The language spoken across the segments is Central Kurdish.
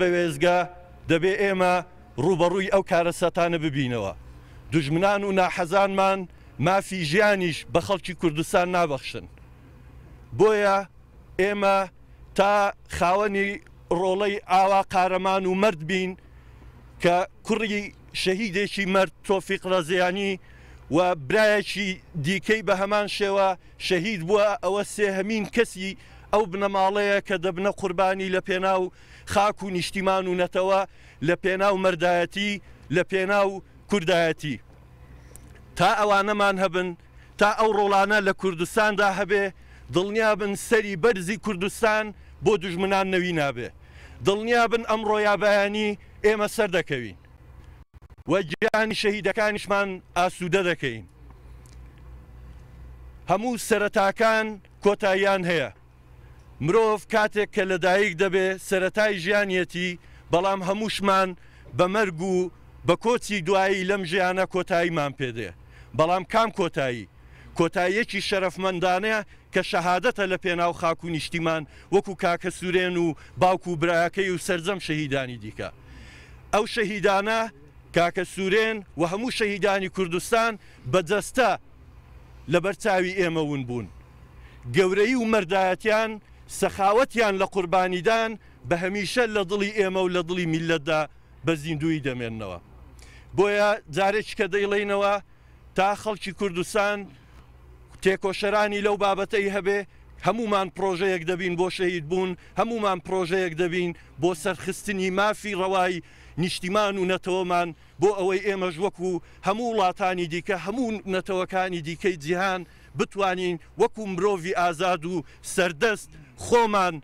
بە وێزگا دەبێ ئێمە ڕوبەڕووی ئەو کارە سەتانە ببینەوە دژمنان و ناحەزانمان مافی ژیانیش بە خەڵکی کوردستان نابەخشن بۆیە ئێمە تا خاوەنی ڕۆڵەی ئاوا قارەمان و مرد بین کە کوڕی شەهیدێکی مرد تۆفیق ڕەزیانی و برایەکی دیکەی بە هەمان شێوە شەهید بووە ئەوە سێ هەمین کەسی ئەو بنەماڵەیە کە دەبنە قوربانی لە پێناو خاک و نیشتیمان و نەتەوە لە پێناو مەردایەتی لە پێناو کوردایەتی تا ئەوانەمان هەبن تا ئەو ڕۆڵانە لە کوردستاندا هەبێ دڵنیا بن سەری بەرزی کوردستان بۆ دوژمنان نەوی نابێ دڵنیا بن ئەم ڕۆیابیانی ئێمە سەر دەکەوین وە گیانی شەهیدەکانیشمان ئاسوودە دەکەین هەموو سەرەتاکان کۆتاییان هەیە مرۆڤ کاتێک کە لەدایک دەبێ سەتای ژیانەتی بەڵام هەمووشمان بە مەرگ و بە کۆچی دوایی لەم ژیانە کۆتاییمان پێدێ بەڵام کام کۆتایی کۆتاییەکی شەرفمەندانەیە کە شەهادەتە لە پێناو خاک و نیشتیمان وەکو کاکە سوورێن و باوک و برایەکەی و سرجەم شەهیدانی دیکە ئەو شەهیدانە کاکە سوورێن و هەموو شەهیدانی کوردستان بەجەستە لە بەرچاوی ئێمەون بوون گەورەی و مەردایەتیان سەخاوەتیان لە قوربانیدان بە هەمیشە لە دڵی ئێمە و لە دڵی میلەتدا بە زیندوی دەمێننەوە بۆیە جارێک کە دەیڵێنەوە تا خەڵکی کوردستان تێکۆشەرانی لەو بابەتەی هەبێ هەمومان پرۆژەیەک دەبین بۆ شەهید بوون هەمومان پرۆژەیەک دەبین بۆ سەرخستنی مافی ڕەوای نیشتیمان و نەتەوەمان بۆ ئەوەی ئێمەش وەکو هەموو وڵاتانی دیکە هەموو نەتەوەکانی دیکەی جیهان بتوانین وەکو مرۆڤی ئازاد و سەردەست خۆمان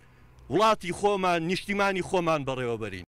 وڵاتی خۆمان نیشتیمانی خۆمان بەڕێوە بەرین